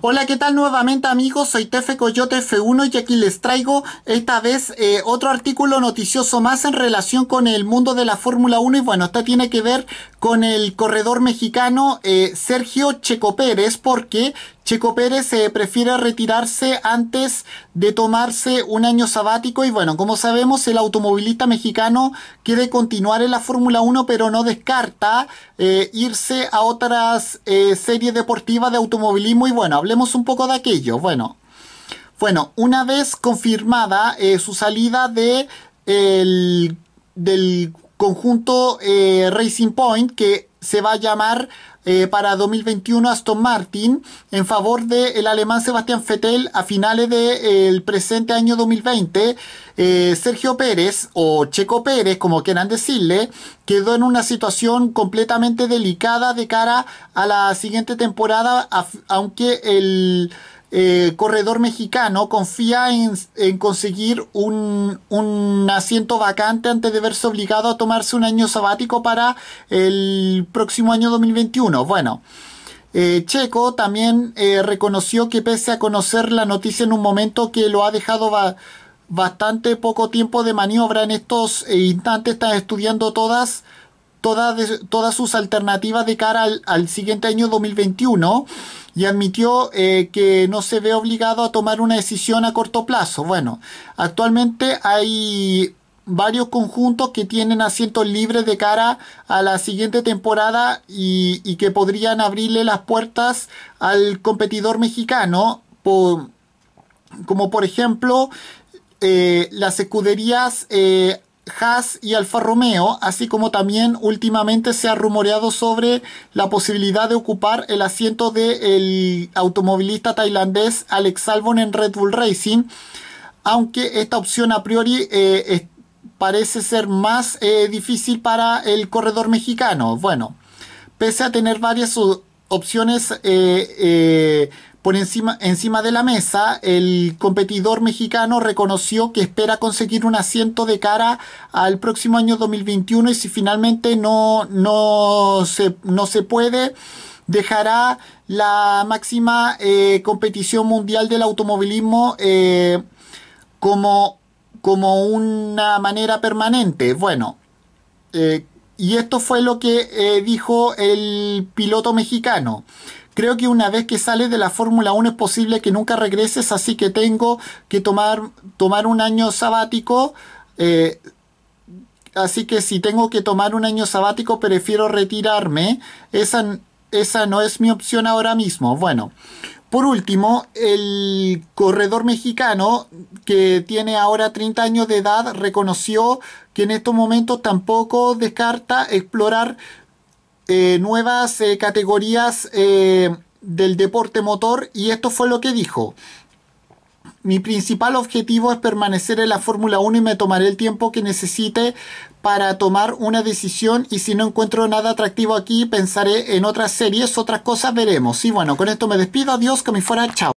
Hola, ¿qué tal nuevamente amigos? Soy Tefe Coyote F1 y aquí les traigo esta vez eh, otro artículo noticioso más en relación con el mundo de la Fórmula 1 y bueno, esto tiene que ver con el corredor mexicano eh, Sergio Checo Pérez porque Checo Pérez eh, prefiere retirarse antes de tomarse un año sabático y bueno, como sabemos el automovilista mexicano quiere continuar en la Fórmula 1 pero no descarta eh, irse a otras series deportivas de automovilismo y bueno, hablemos un poco de aquello. Bueno, bueno una vez confirmada su salida de el, del conjunto eh, Racing Point que se va a llamar eh, para 2021 Aston Martin en favor del alemán Sebastián Vettel a finales del presente año 2020. Eh, Sergio Pérez o Checo Pérez, como quieran decirle, quedó en una situación completamente delicada de cara a la siguiente temporada, aunque el eh, corredor mexicano confía en, conseguir un, asiento vacante antes de verse obligado a tomarse un año sabático para el próximo año 2021. Bueno. Eh, Checo también eh, reconoció que pese a conocer la noticia en un momento que lo ha dejado bastante poco tiempo de maniobra en estos instantes, está estudiando todas Todas, todas, sus alternativas de cara al, siguiente año 2021 y admitió eh, que no se ve obligado a tomar una decisión a corto plazo. Bueno, actualmente hay varios conjuntos que tienen asientos libres de cara a la siguiente temporada y, que podrían abrirle las puertas al competidor mexicano, como por ejemplo eh, las escuderías eh, Haas y Alfa Romeo, así como también últimamente se ha rumoreado sobre la posibilidad de ocupar el asiento del el automovilista tailandés Alex Albon en Red Bull Racing, aunque esta opción a priori eh, parece ser más eh, difícil para el corredor mexicano. Bueno, pese a tener varias opciones eh, eh, por encima, encima de la mesa, el competidor mexicano reconoció que espera conseguir un asiento de cara al próximo año 2021 y si finalmente no, no, se, puede, dejará la máxima eh, competición mundial del automovilismo como, como una manera permanente. Bueno, y esto fue lo que eh, dijo el piloto mexicano. Creo que una vez que sales de la Fórmula 1 es posible que nunca regreses, así que tengo que tomar, tomar un año sabático. Eh, así que si tengo que tomar un año sabático, prefiero retirarme. Esa, esa no es mi opción ahora mismo. Bueno, por último, el corredor mexicano, que tiene ahora 30 años de edad, reconoció que en estos momentos tampoco descarta explorar eh, nuevas eh, categorías eh, del deporte motor y esto fue lo que dijo. Mi principal objetivo es permanecer en la Fórmula 1 y me tomaré el tiempo que necesite para tomar una decisión y si no encuentro nada atractivo aquí pensaré en otras series, otras cosas veremos. Y bueno, con esto me despido, adiós, que me fuera, chao.